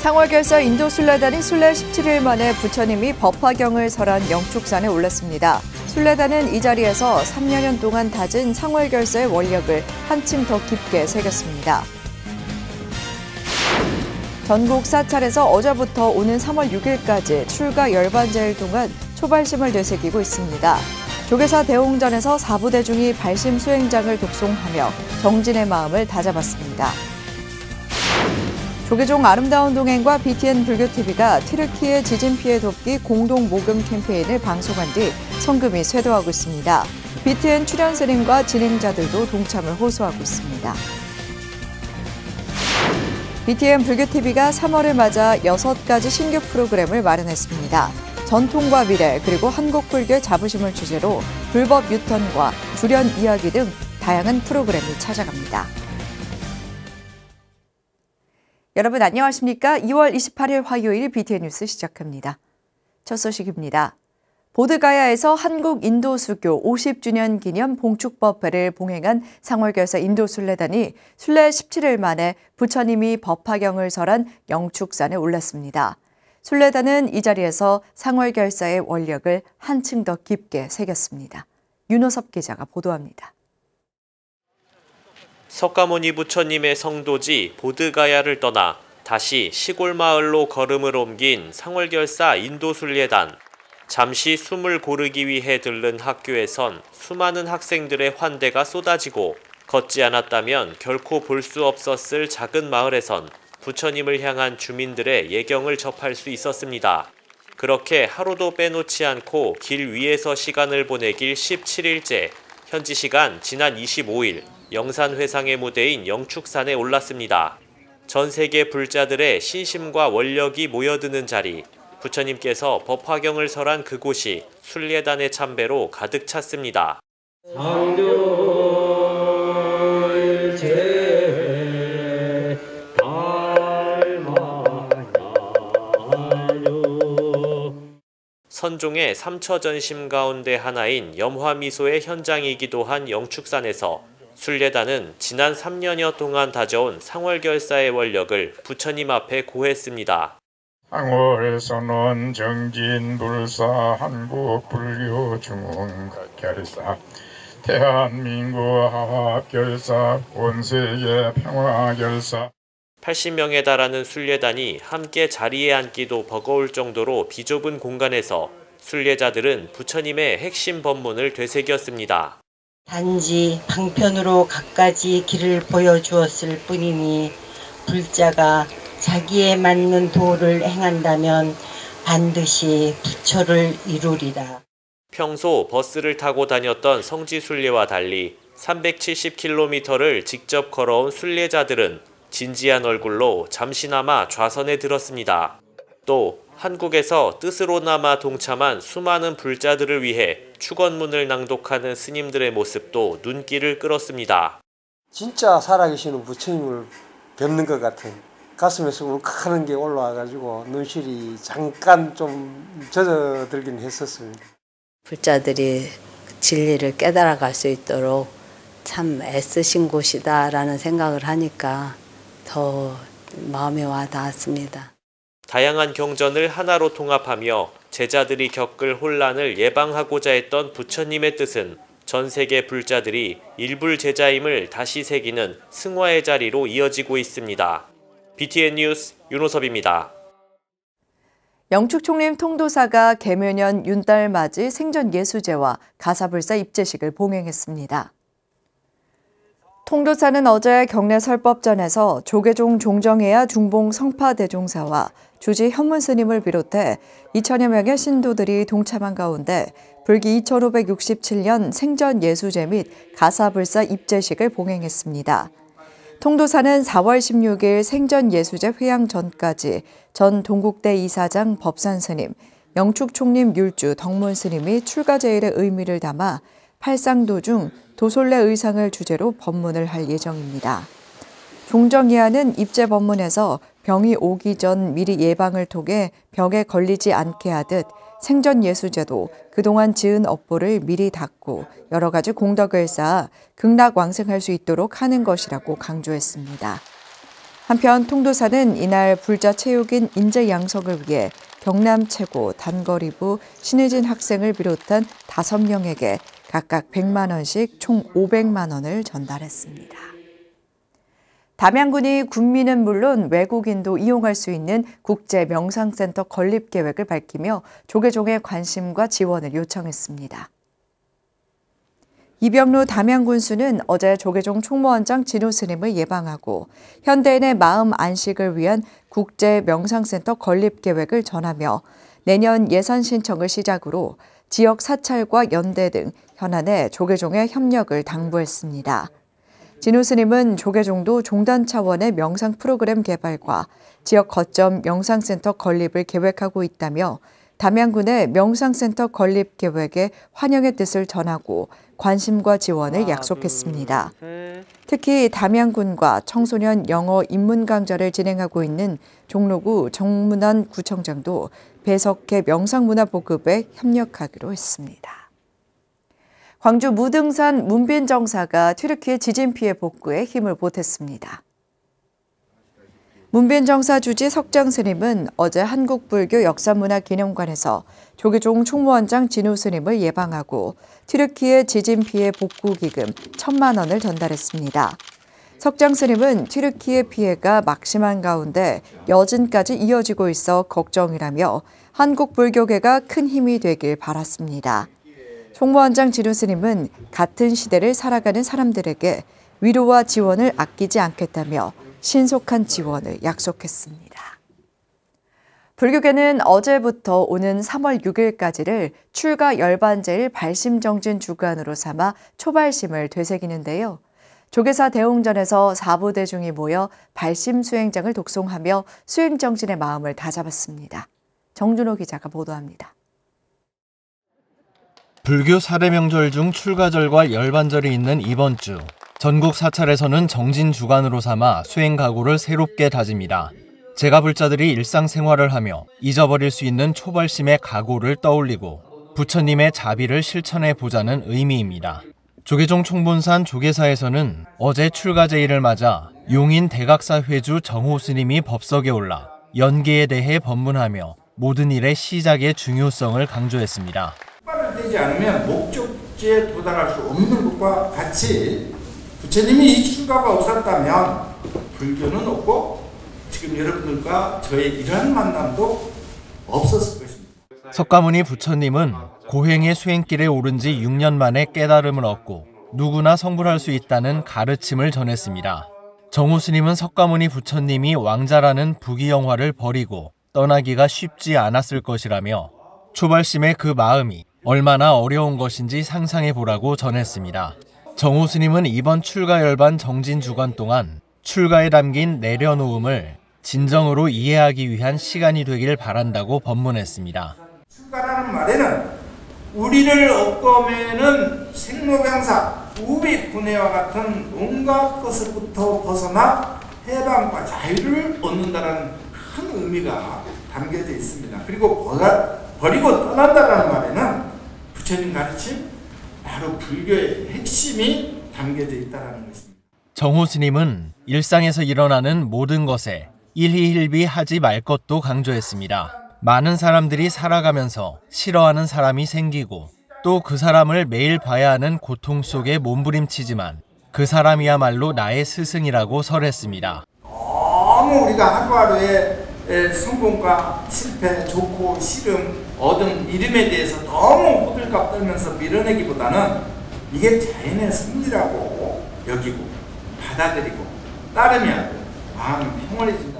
상월결사 인도순례단이 순례 17일 만에 부처님이 법화경을 설한 영축산에 올랐습니다. 순례단은 이 자리에서 3여년 동안 다진 상월결사의 원력을 한층 더 깊게 새겼습니다. 전국 사찰에서 어제부터 오는 3월 6일까지 출가 열반제일 동안 초발심을 되새기고 있습니다. 조계사 대웅전에서 사부대중이 발심 수행장을 독송하며 정진의 마음을 다잡았습니다. 조계종 아름다운 동행과 BTN 불교TV가 튀르키의 지진 피해 돕기 공동 모금 캠페인을 방송한 뒤 성금이 쇄도하고 있습니다. BTN 출연스님과 진행자들도 동참을 호소하고 있습니다. BTN 불교TV가 3월을 맞아 6가지 신규 프로그램을 마련했습니다. 전통과 미래, 그리고 한국 불교의 자부심을 주제로 불법 유턴과 주련 이야기 등 다양한 프로그램이 찾아갑니다. 여러분 안녕하십니까? 2월 28일 화요일 BTN 뉴스 시작합니다. 첫 소식입니다. 보드가야에서 한국인도수교 50주년 기념 봉축법회를 봉행한 상월교사 인도순례단이 순례 17일 만에 부처님이 법화경을 설한 영축산에 올랐습니다. 순례단은 이 자리에서 상월결사의 원력을 한층 더 깊게 새겼습니다. 윤호섭 기자가 보도합니다. 석가모니 부처님의 성도지 보드가야를 떠나 다시 시골 마을로 걸음을 옮긴 상월결사 인도순례단. 잠시 숨을 고르기 위해 들른 학교에선 수많은 학생들의 환대가 쏟아지고 걷지 않았다면 결코 볼 수 없었을 작은 마을에선 부처님을 향한 주민들의 예경을 접할 수 있었습니다. 그렇게 하루도 빼놓지 않고 길 위에서 시간을 보내길 17일째, 현지 시간 지난 25일, 영산 회상의 무대인 영축산에 올랐습니다. 전 세계 불자들의 신심과 원력이 모여드는 자리, 부처님께서 법화경을 설한 그곳이 순례단의 참배로 가득 찼습니다. 선종의 삼처전심 가운데 하나인 염화미소의 현장이기도 한 영축산에서 순례단은 지난 3년여 동안 다져온 상월결사의 원력을 부처님 앞에 고했습니다. 상월에서는 정진불사 한국불교중흥결사 대한민국 화합결사 온세계 평화결사 80명에 달하는 순례단이 함께 자리에 앉기도 버거울 정도로 비좁은 공간에서 순례자들은 부처님의 핵심 법문을 되새겼습니다. 단지 방편으로 갖가지 길을 보여주었을 뿐이니 불자가 자기에 맞는 도를 행한다면 반드시 부처를 이루리라. 평소 버스를 타고 다녔던 성지순례와 달리 370km를 직접 걸어온 순례자들은 진지한 얼굴로 잠시나마 좌선에 들었습니다. 또 한국에서 뜻으로나마 동참한 수많은 불자들을 위해 축원문을 낭독하는 스님들의 모습도 눈길을 끌었습니다. 진짜 살아계시는 부처님을 뵙는 것 같은 가슴에서 울컥하는 게 올라와가지고 눈실이 잠깐 좀 젖어들긴 했었습니다. 불자들이 진리를 깨달아갈 수 있도록 참 애쓰신 곳이다라는 생각을 하니까 더 마음에 와 닿았습니다. 다양한 경전을 하나로 통합하며 제자들이 겪을 혼란을 예방하고자 했던 부처님의 뜻은 전 세계 불자들이 일불 제자임을 다시 새기는 승화의 자리로 이어지고 있습니다. BTN 뉴스 윤호섭입니다. 영축총림 통도사가 개묘년 윤달 맞이 생전예수제와 가사불사 입제식을 봉행했습니다. 통도사는 어제 경례 설법전에서 조계종 종정해야 중봉 성파대종사와 주지 현문스님을 비롯해 2천여 명의 신도들이 동참한 가운데 불기 2567년 생전 예수제 및 가사불사 입제식을 봉행했습니다. 통도사는 4월 16일 생전 예수제 회양 전까지 전 동국대 이사장 법산스님, 영축총림 율주 덕문스님이 출가제일의 의미를 담아 팔상도 중 도솔레 의상을 주제로 법문을 할 예정입니다. 종정이하는 입제 법문에서 병이 오기 전 미리 예방을 통해 병에 걸리지 않게 하듯 생전 예수제도, 그동안 지은 업보를 미리 닦고 여러 가지 공덕을 쌓아 극락 왕생할 수 있도록 하는 것이라고 강조했습니다. 한편 통도사는 이날 불자 체육인 인재 양성을 위해 경남 최고 단거리부 신혜진 학생을 비롯한 다섯 명에게 각각 100만 원씩 총 500만 원을 전달했습니다. 담양군이 군민은 물론 외국인도 이용할 수 있는 국제 명상센터 건립 계획을 밝히며 조계종의 관심과 지원을 요청했습니다. 이병루 담양군수는 어제 조계종 총무원장 진호 스님을 예방하고 현대인의 마음 안식을 위한 국제 명상센터 건립 계획을 전하며 내년 예산 신청을 시작으로 지역 사찰과 연대 등 현안에 조계종의 협력을 당부했습니다. 진우 스님은 조계종도 종단 차원의 명상 프로그램 개발과 지역 거점 명상센터 건립을 계획하고 있다며 담양군의 명상센터 건립 계획에 환영의 뜻을 전하고 관심과 지원을 약속했습니다. 특히 담양군과 청소년 영어 입문 강좌를 진행하고 있는 종로구 정문안 구청장도 배석회 명상문화 보급에 협력하기로 했습니다. 광주 무등산 문빈 정사가 튀르키의 지진 피해 복구에 힘을 보탰습니다. 문빈 정사 주지 석장 스님은 어제 한국불교 역사문화기념관에서 조기종 총무원장 진우 스님을 예방하고 튀르키예 지진 피해 복구 기금 천만 원을 전달했습니다. 석장 스님은 튀르키예 피해가 막심한 가운데 여진까지 이어지고 있어 걱정이라며 한국불교계가 큰 힘이 되길 바랐습니다. 총무원장 지루스님은 같은 시대를 살아가는 사람들에게 위로와 지원을 아끼지 않겠다며 신속한 지원을 약속했습니다. 불교계는 어제부터 오는 3월 6일까지를 출가 열반제일 발심정진 주간으로 삼아 초발심을 되새기는데요. 조계사 대웅전에서 사부대중이 모여 발심 수행장을 독송하며 수행정진의 마음을 다잡았습니다. 정준호 기자가 보도합니다. 불교 사례명절 중 출가절과 열반절이 있는 이번 주 전국 사찰에서는 정진 주간으로 삼아 수행 각오를 새롭게 다집니다. 제가불자들이 일상생활을 하며 잊어버릴 수 있는 초벌심의 각오를 떠올리고 부처님의 자비를 실천해 보자는 의미입니다. 조계종 총본산 조계사에서는 어제 출가제일을 맞아 용인 대각사 회주 정호 스님이 법석에 올라 연계에 대해 법문하며 모든 일의 시작의 중요성을 강조했습니다. 하지 않으면 목적지에 도달할 수 없는 것과 같이 부처님이 이 출가가 없었다면 불교는 없고 지금 여러분들과 저의 이러한 만남도 없었을 것입니다. 석가모니 부처님은 고행의 수행길에 오른 지 6년 만에 깨달음을 얻고 누구나 성불할 수 있다는 가르침을 전했습니다. 정우 스님은 석가모니 부처님이 왕자라는 부귀영화를 버리고 떠나기가 쉽지 않았을 것이라며 초발심의 그 마음이 얼마나 어려운 것인지 상상해 보라고 전했습니다. 정호 스님은 이번 출가 열반 정진 주간 동안 출가에 담긴 내려놓음을 진정으로 이해하기 위한 시간이 되길 바란다고 법문했습니다. 출가라는 말에는 우리를 업거매는 생로병사, 우비 분해와 같은 온갖 것으로부터 벗어나 해방과 자유를 얻는다는 큰 의미가 담겨져 있습니다. 그리고 버리고 떠난다는 말에는 부처님 가르침 바로 불교의 핵심이 담겨져 있다는 것입니다. 정호 스님은 일상에서 일어나는 모든 것에 일희일비하지 말 것도 강조했습니다. 많은 사람들이 살아가면서 싫어하는 사람이 생기고 또 그 사람을 매일 봐야 하는 고통 속에 몸부림치지만 그 사람이야말로 나의 스승이라고 설했습니다. 너무 우리가 하루하루의 성공과 실패, 좋고 싫음 얻은 이름에 대해서 너무 호들갑 떨면서 밀어내기보다는 이게 자연의 섭리라고 여기고 받아들이고 따르면 마음 평온해진다.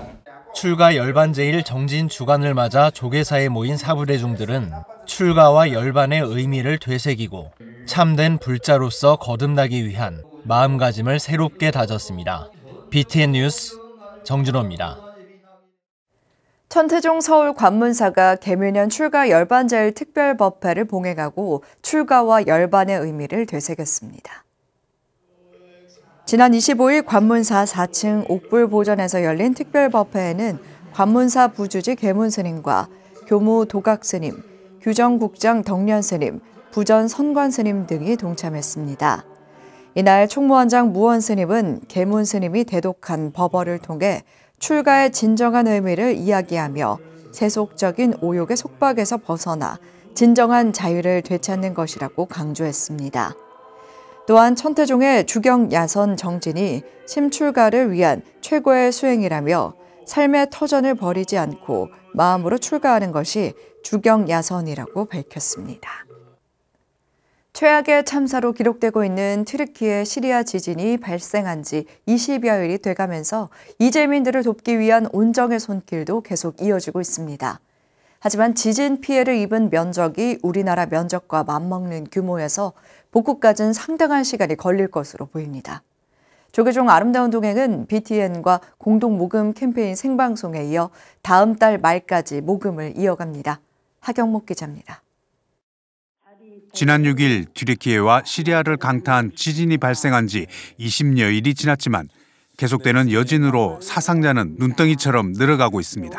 출가 열반제일 정진 주간을 맞아 조계사에 모인 사부대중들은 출가와 열반의 의미를 되새기고 참된 불자로서 거듭나기 위한 마음가짐을 새롭게 다졌습니다. BTN 뉴스 정준호입니다. 천태종 서울 관문사가 개묘년 출가 열반제일 특별법회를 봉행하고 출가와 열반의 의미를 되새겼습니다. 지난 25일 관문사 4층 옥불보전에서 열린 특별법회에는 관문사 부주지 개문스님과 교무 도각스님, 규정국장 덕련스님, 부전 선관스님 등이 동참했습니다. 이날 총무원장 무원스님은 개문스님이 대독한 법어를 통해 출가의 진정한 의미를 이야기하며 세속적인 오욕의 속박에서 벗어나 진정한 자유를 되찾는 것이라고 강조했습니다. 또한 천태종의 주경 야선 정진이 심출가를 위한 최고의 수행이라며 삶의 터전을 버리지 않고 마음으로 출가하는 것이 주경 야선이라고 밝혔습니다. 최악의 참사로 기록되고 있는 트르키의 시리아 지진이 발생한 지 20여일이 돼가면서 이재민들을 돕기 위한 온정의 손길도 계속 이어지고 있습니다. 하지만 지진 피해를 입은 면적이 우리나라 면적과 맞먹는 규모여서 복구까지는 상당한 시간이 걸릴 것으로 보입니다. 조계종 아름다운 동행은 BTN과 공동 모금 캠페인 생방송에 이어 다음 달 말까지 모금을 이어갑니다. 하경목 기자입니다. 지난 6일 튀르키예와 시리아를 강타한 지진이 발생한 지 20여일이 지났지만 계속되는 여진으로 사상자는 눈덩이처럼 늘어가고 있습니다.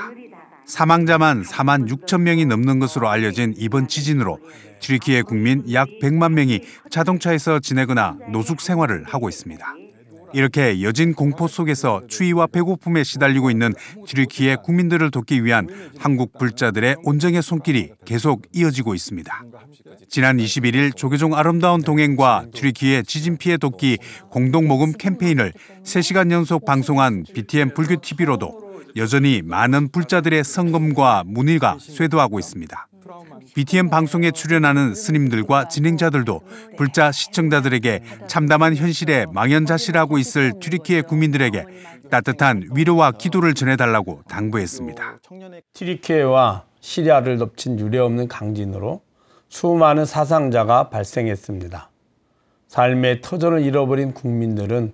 사망자만 4만 6천 명이 넘는 것으로 알려진 이번 지진으로 튀르키예 국민 약 100만 명이 자동차에서 지내거나 노숙 생활을 하고 있습니다. 이렇게 여진 공포 속에서 추위와 배고픔에 시달리고 있는 트리키의 국민들을 돕기 위한 한국 불자들의 온정의 손길이 계속 이어지고 있습니다. 지난 21일 조계종 아름다운 동행과 튀르키예 지진 피해 돕기 공동 모금 캠페인을 3시간 연속 방송한 BTN 불교 TV로도 여전히 많은 불자들의 성금과 문의가 쇄도하고 있습니다. BTN 방송에 출연하는 스님들과 진행자들도 불자 시청자들에게 참담한 현실에 망연자실하고 있을 튀르키예 국민들에게 따뜻한 위로와 기도를 전해달라고 당부했습니다. 튀르키예와 시리아를 덮친 유례없는 강진으로 수많은 사상자가 발생했습니다. 삶의 터전을 잃어버린 국민들은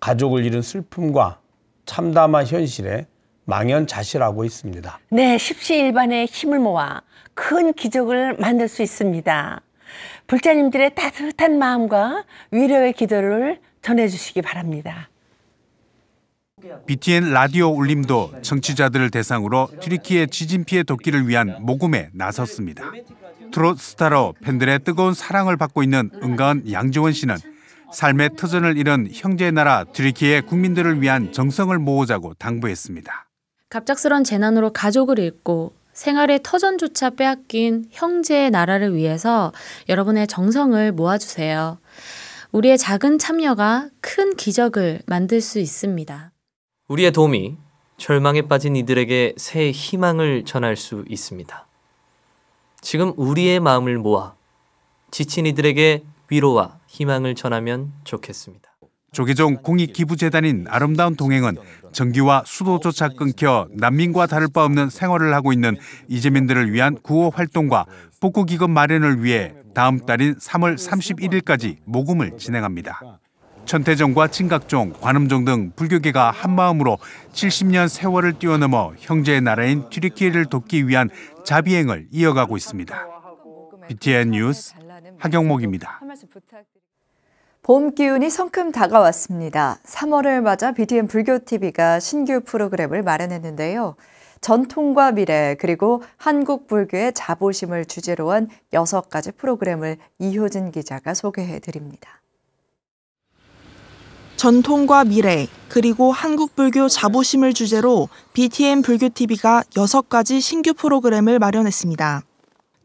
가족을 잃은 슬픔과 참담한 현실에 망연자실하고 있습니다. 네, 십시일반의 힘을 모아 큰 기적을 만들 수 있습니다. 불자님들의 따뜻한 마음과 위로의 기도를 전해주시기 바랍니다. BTN 라디오 울림도 청취자들을 대상으로 튀르키의 지진 피해 돕기를 위한 모금에 나섰습니다. 트롯 스타로 팬들의 뜨거운 사랑을 받고 있는 은가은 양지원 씨는 삶의 터전을 잃은 형제의 나라 튀르키의 국민들을 위한 정성을 모으자고 당부했습니다. 갑작스런 재난으로 가족을 잃고 생활의 터전조차 빼앗긴 형제의 나라를 위해서 여러분의 정성을 모아주세요. 우리의 작은 참여가 큰 기적을 만들 수 있습니다. 우리의 도움이 절망에 빠진 이들에게 새 희망을 전할 수 있습니다. 지금 우리의 마음을 모아 지친 이들에게 위로와 희망을 전하면 좋겠습니다. 조계종 공익기부재단인 아름다운 동행은 전기와 수도조차 끊겨 난민과 다를 바 없는 생활을 하고 있는 이재민들을 위한 구호 활동과 복구기금 마련을 위해 다음 달인 3월 31일까지 모금을 진행합니다. 천태종과 친각종, 관음종 등 불교계가 한마음으로 70년 세월을 뛰어넘어 형제의 나라인 튀르키예를 돕기 위한 자비행을 이어가고 있습니다. BTN 뉴스 하경목입니다. 봄 기운이 성큼 다가왔습니다. 3월을 맞아 BTN 불교TV가 신규 프로그램을 마련했는데요. 전통과 미래 그리고 한국 불교의 자부심을 주제로 한 6가지 프로그램을 이효진 기자가 소개해 드립니다. 전통과 미래 그리고 한국 불교 자부심을 주제로 BTN 불교TV가 6가지 신규 프로그램을 마련했습니다.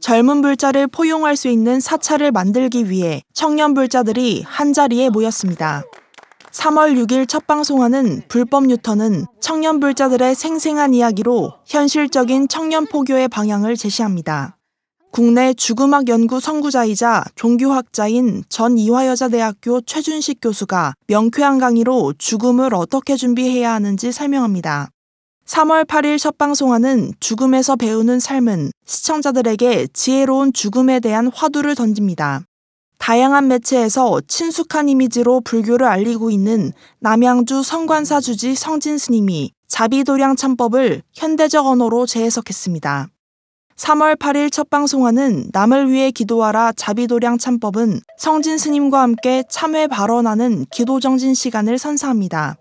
젊은 불자를 포용할 수 있는 사찰을 만들기 위해 청년 불자들이 한자리에 모였습니다. 3월 6일 첫 방송하는 불법 뉴턴은 청년 불자들의 생생한 이야기로 현실적인 청년 포교의 방향을 제시합니다. 국내 주음악 연구 선구자이자 종교학자인 전 이화여자대학교 최준식 교수가 명쾌한 강의로 죽음을 어떻게 준비해야 하는지 설명합니다. 3월 8일 첫 방송하는 죽음에서 배우는 삶은 시청자들에게 지혜로운 죽음에 대한 화두를 던집니다. 다양한 매체에서 친숙한 이미지로 불교를 알리고 있는 남양주 성관사 주지 성진 스님이 자비도량 참법을 현대적 언어로 재해석했습니다. 3월 8일 첫 방송하는 남을 위해 기도하라 자비도량 참법은 성진 스님과 함께 참회 발언하는 기도정진 시간을 선사합니다.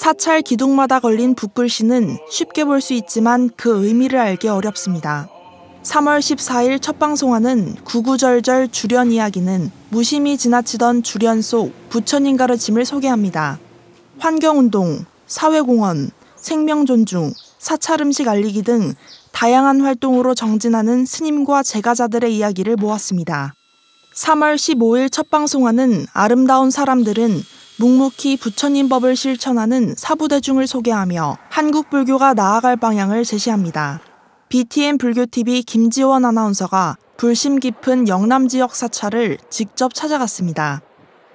사찰 기둥마다 걸린 붓글씨는 쉽게 볼 수 있지만 그 의미를 알기 어렵습니다. 3월 14일 첫 방송하는 구구절절 주련 이야기는 무심히 지나치던 주련 속 부처님 가르침을 소개합니다. 환경운동, 사회공헌, 생명존중, 사찰음식 알리기 등 다양한 활동으로 정진하는 스님과 제가자들의 이야기를 모았습니다. 3월 15일 첫 방송하는 아름다운 사람들은 묵묵히 부처님 법을 실천하는 사부대중을 소개하며 한국 불교가 나아갈 방향을 제시합니다. BTN 불교TV 김지원 아나운서가 불심 깊은 영남 지역 사찰을 직접 찾아갔습니다.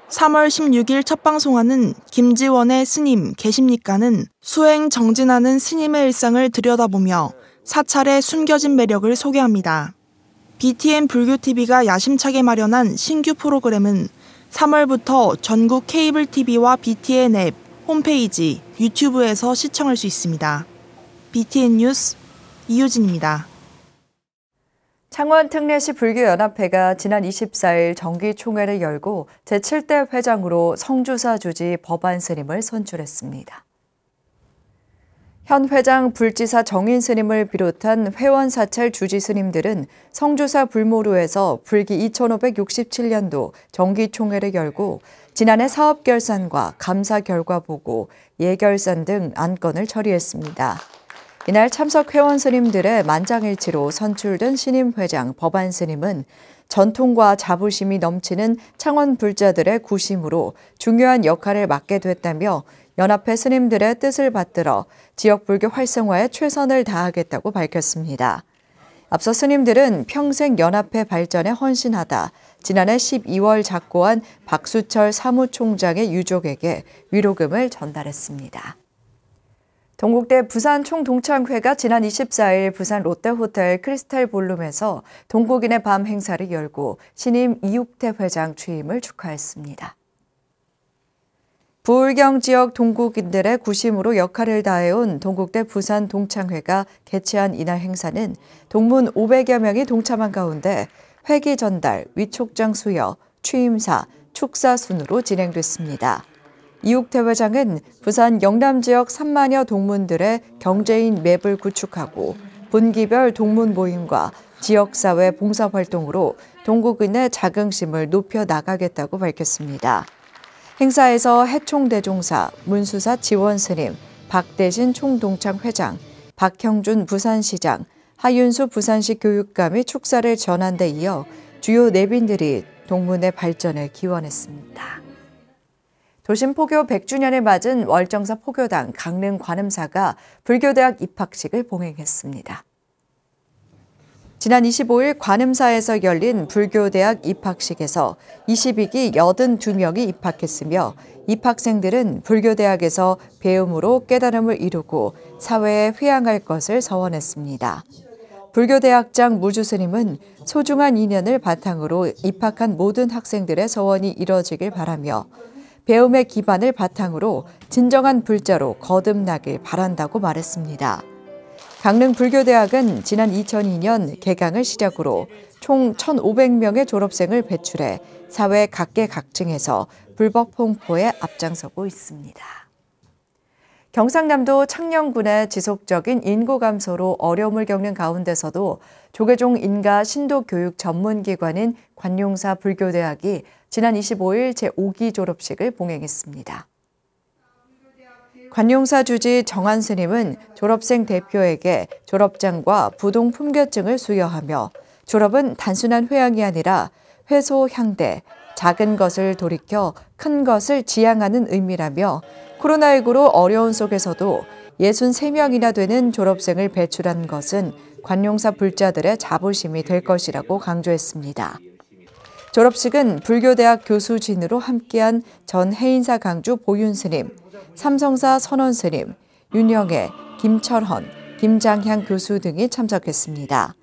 3월 16일 첫 방송하는 김지원의 스님 계십니까는 수행 정진하는 스님의 일상을 들여다보며 사찰의 숨겨진 매력을 소개합니다. BTN 불교TV가 야심차게 마련한 신규 프로그램은 3월부터 전국 케이블 TV와 BTN 앱, 홈페이지, 유튜브에서 시청할 수 있습니다. BTN 뉴스 이효진입니다. 창원특례시 불교연합회가 지난 24일 정기총회를 열고 제7대 회장으로 성주사 주지 법안 스님을 선출했습니다. 현 회장 불지사 정인 스님을 비롯한 회원 사찰 주지 스님들은 성주사 불모루에서 불기 2567년도 정기총회를 열고 지난해 사업 결산과 감사 결과 보고, 예결산 등 안건을 처리했습니다. 이날 참석 회원 스님들의 만장일치로 선출된 신임 회장 법안 스님은 전통과 자부심이 넘치는 창원 불자들의 구심으로 중요한 역할을 맡게 됐다며 연합회 스님들의 뜻을 받들어 지역 불교 활성화에 최선을 다하겠다고 밝혔습니다. 앞서 스님들은 평생 연합회 발전에 헌신하다 지난해 12월 작고한 박수철 사무총장의 유족에게 위로금을 전달했습니다. 동국대 부산 총동창회가 지난 24일 부산 롯데호텔 크리스탈 볼룸에서 동국인의 밤 행사를 열고 신임 이욱태 회장 취임을 축하했습니다. 부울경 지역 동국인들의 구심으로 역할을 다해온 동국대 부산 동창회가 개최한 이날 행사는 동문 500여 명이 동참한 가운데 회기 전달, 위촉장 수여, 취임사, 축사 순으로 진행됐습니다. 이욱태 회장은 부산 영남 지역 3만여 동문들의 경제인 맵을 구축하고 분기별 동문 모임과 지역사회 봉사활동으로 동국인의 자긍심을 높여 나가겠다고 밝혔습니다. 행사에서 해총대종사, 문수사 지원스님, 박대신 총동창 회장, 박형준 부산시장, 하윤수 부산시 교육감이 축사를 전한 데 이어 주요 내빈들이 동문의 발전을 기원했습니다. 도심 포교 100주년을 맞은 월정사 포교당 강릉 관음사가 불교대학 입학식을 봉행했습니다. 지난 25일 관음사에서 열린 불교대학 입학식에서 22기 82명이 입학했으며 입학생들은 불교대학에서 배움으로 깨달음을 이루고 사회에 휘양할 것을 서원했습니다. 불교대학장 무주스님은 소중한 인연을 바탕으로 입학한 모든 학생들의 서원이 이뤄지길 바라며 배움의 기반을 바탕으로 진정한 불자로 거듭나길 바란다고 말했습니다. 강릉불교대학은 지난 2002년 개강을 시작으로 총 1,500명의 졸업생을 배출해 사회 각계각층에서 불법 홍포에 앞장서고 있습니다. 경상남도 창녕군의 지속적인 인구 감소로 어려움을 겪는 가운데서도 조계종 인가 신도 교육 전문기관인 관용사 불교대학이 지난 25일 제5기 졸업식을 봉행했습니다. 관용사 주지 정한 스님은 졸업생 대표에게 졸업장과 부동 품격증을 수여하며 졸업은 단순한 회양이 아니라 회소 향대, 작은 것을 돌이켜 큰 것을 지향하는 의미라며 코로나19로 어려운 속에서도 63명이나 되는 졸업생을 배출한 것은 관용사 불자들의 자부심이 될 것이라고 강조했습니다. 졸업식은 불교대학 교수진으로 함께한 전해인사 강주 보윤스님, 삼성사 선원스님, 윤영애, 김철헌, 김장향 교수 등이 참석했습니다.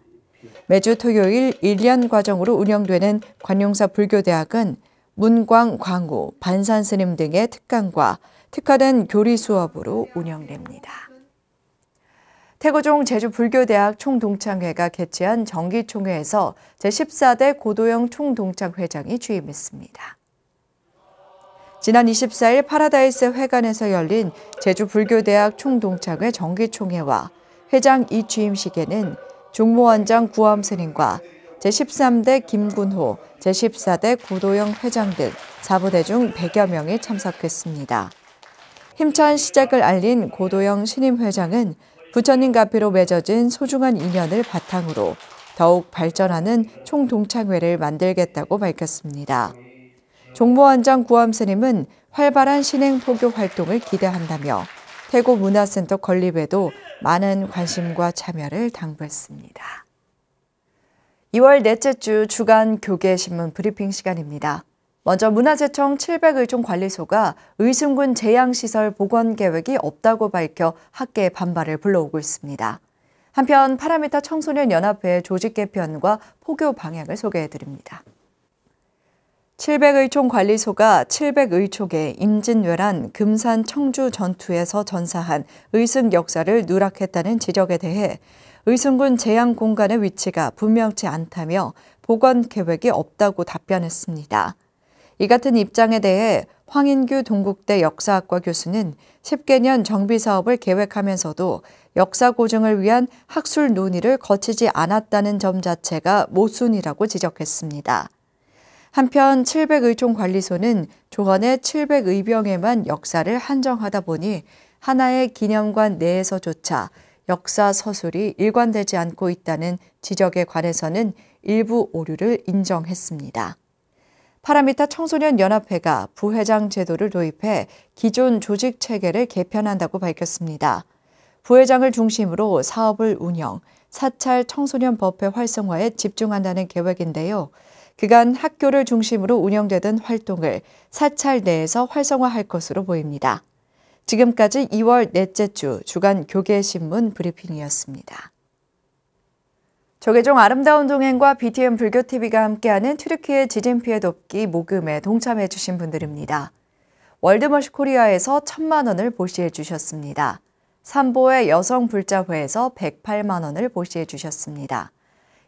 매주 토요일 1년 과정으로 운영되는 관용사 불교대학은 문광, 광우, 반산스님 등의 특강과 특화된 교리 수업으로 운영됩니다. 태고종 제주불교대학 총동창회가 개최한 정기총회에서 제14대 고도영 총동창회장이 취임했습니다. 지난 24일 파라다이스 회관에서 열린 제주불교대학 총동창회 정기총회와 회장 이취임식에는 종모원장 구암스님과 제13대 김군호, 제14대 고도영 회장 등 사부대중 100여 명이 참석했습니다. 힘찬 시작을 알린 고도영 신임 회장은 부처님 가피로 맺어진 소중한 인연을 바탕으로 더욱 발전하는 총동창회를 만들겠다고 밝혔습니다. 종보원장 구암 스님은 활발한 신행 포교 활동을 기대한다며 태고 문화센터 건립에도 많은 관심과 참여를 당부했습니다. 2월 넷째 주 주간 교계 신문 브리핑 시간입니다. 먼저 문화재청 700의총 관리소가 의승군 재양시설 복원 계획이 없다고 밝혀 학계의 반발을 불러오고 있습니다. 한편 파라미타 청소년연합회의 조직 개편과 포교 방향을 소개해드립니다. 700의총 관리소가 700의촉에 임진왜란 금산 청주 전투에서 전사한 의승 역사를 누락했다는 지적에 대해 의승군 재양 공간의 위치가 분명치 않다며 복원 계획이 없다고 답변했습니다. 이 같은 입장에 대해 황인규 동국대 역사학과 교수는 10개년 정비 사업을 계획하면서도 역사 고증을 위한 학술 논의를 거치지 않았다는 점 자체가 모순이라고 지적했습니다. 한편 700의총관리소는 조헌의 700의병에만 역사를 한정하다 보니 하나의 기념관 내에서조차 역사 서술이 일관되지 않고 있다는 지적에 관해서는 일부 오류를 인정했습니다. 파라미타 청소년 연합회가 부회장 제도를 도입해 기존 조직 체계를 개편한다고 밝혔습니다. 부회장을 중심으로 사업을 운영, 사찰 청소년 법회 활성화에 집중한다는 계획인데요. 그간 학교를 중심으로 운영되던 활동을 사찰 내에서 활성화할 것으로 보입니다. 지금까지 2월 넷째 주 주간 교계신문 브리핑이었습니다. 조계종 아름다운 동행과 BTN 불교TV가 함께하는 트르키의 지진 피해 돕기 모금에 동참해 주신 분들입니다. 월드머시 코리아에서 천만 원을 보시해 주셨습니다. 삼보의 여성 불자회에서 108만 원을 보시해 주셨습니다.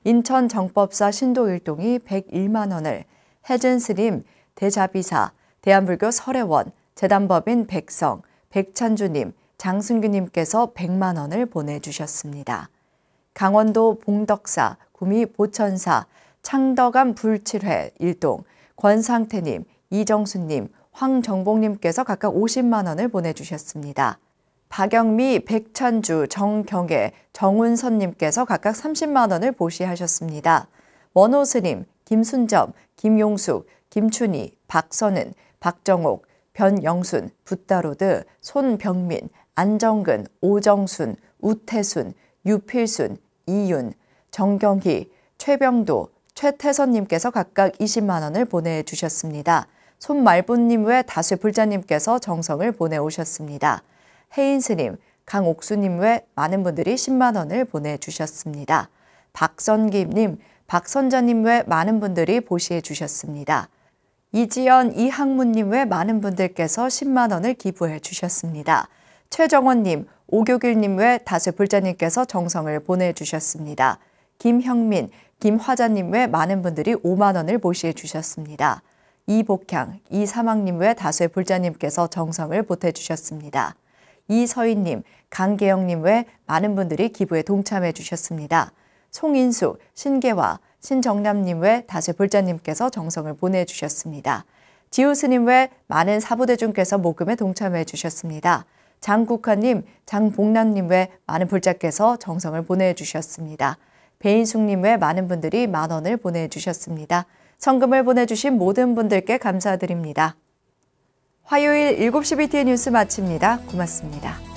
인천 정법사 신도일동이 101만 원을, 혜진스님, 대자비사, 대한불교 설혜원, 재단법인 백성, 백찬주님, 장승규님께서 100만 원을 보내주셨습니다. 강원도 봉덕사, 구미 보천사, 창덕암 불칠회 일동, 권상태님, 이정수님, 황정복님께서 각각 50만 원을 보내주셨습니다. 박영미, 백찬주, 정경애, 정운선님께서 각각 30만 원을 보시하셨습니다. 원호스님, 김순점, 김용숙, 김춘희, 박선은, 박정옥, 변영순, 붓다로드, 손병민, 안정근, 오정순, 우태순, 유필순, 이윤, 정경희, 최병도, 최태선님께서 각각 20만 원을 보내주셨습니다. 손말부님외 다수 불자님께서 정성을 보내오셨습니다. 혜인스님, 강옥수님 외 많은 분들이 10만 원을 보내주셨습니다. 박선기님, 박선자님 외 많은 분들이 보시해 주셨습니다. 이지연, 이학문님 외 많은 분들께서 10만 원을 기부해 주셨습니다. 최정원님, 오교길님 외 다수 불자님께서 정성을 보내주셨습니다. 김형민, 김화자님 외 많은 분들이 5만 원을 모시해 주셨습니다. 이복향, 이사망님 외 다수의 불자님께서 정성을 보태주셨습니다. 이서인님, 강계영님 외 많은 분들이 기부에 동참해 주셨습니다. 송인수, 신계화, 신정남님 외 다수의 불자님께서 정성을 보내주셨습니다. 지우스님 외 많은 사부대중께서 모금에 동참해 주셨습니다. 장국화님, 장복남님 외 많은 불자께서 정성을 보내주셨습니다. 배인숙님 외 많은 분들이 만 원을 보내주셨습니다. 성금을 보내주신 모든 분들께 감사드립니다. 화요일 7시 BTN 뉴스 마칩니다. 고맙습니다.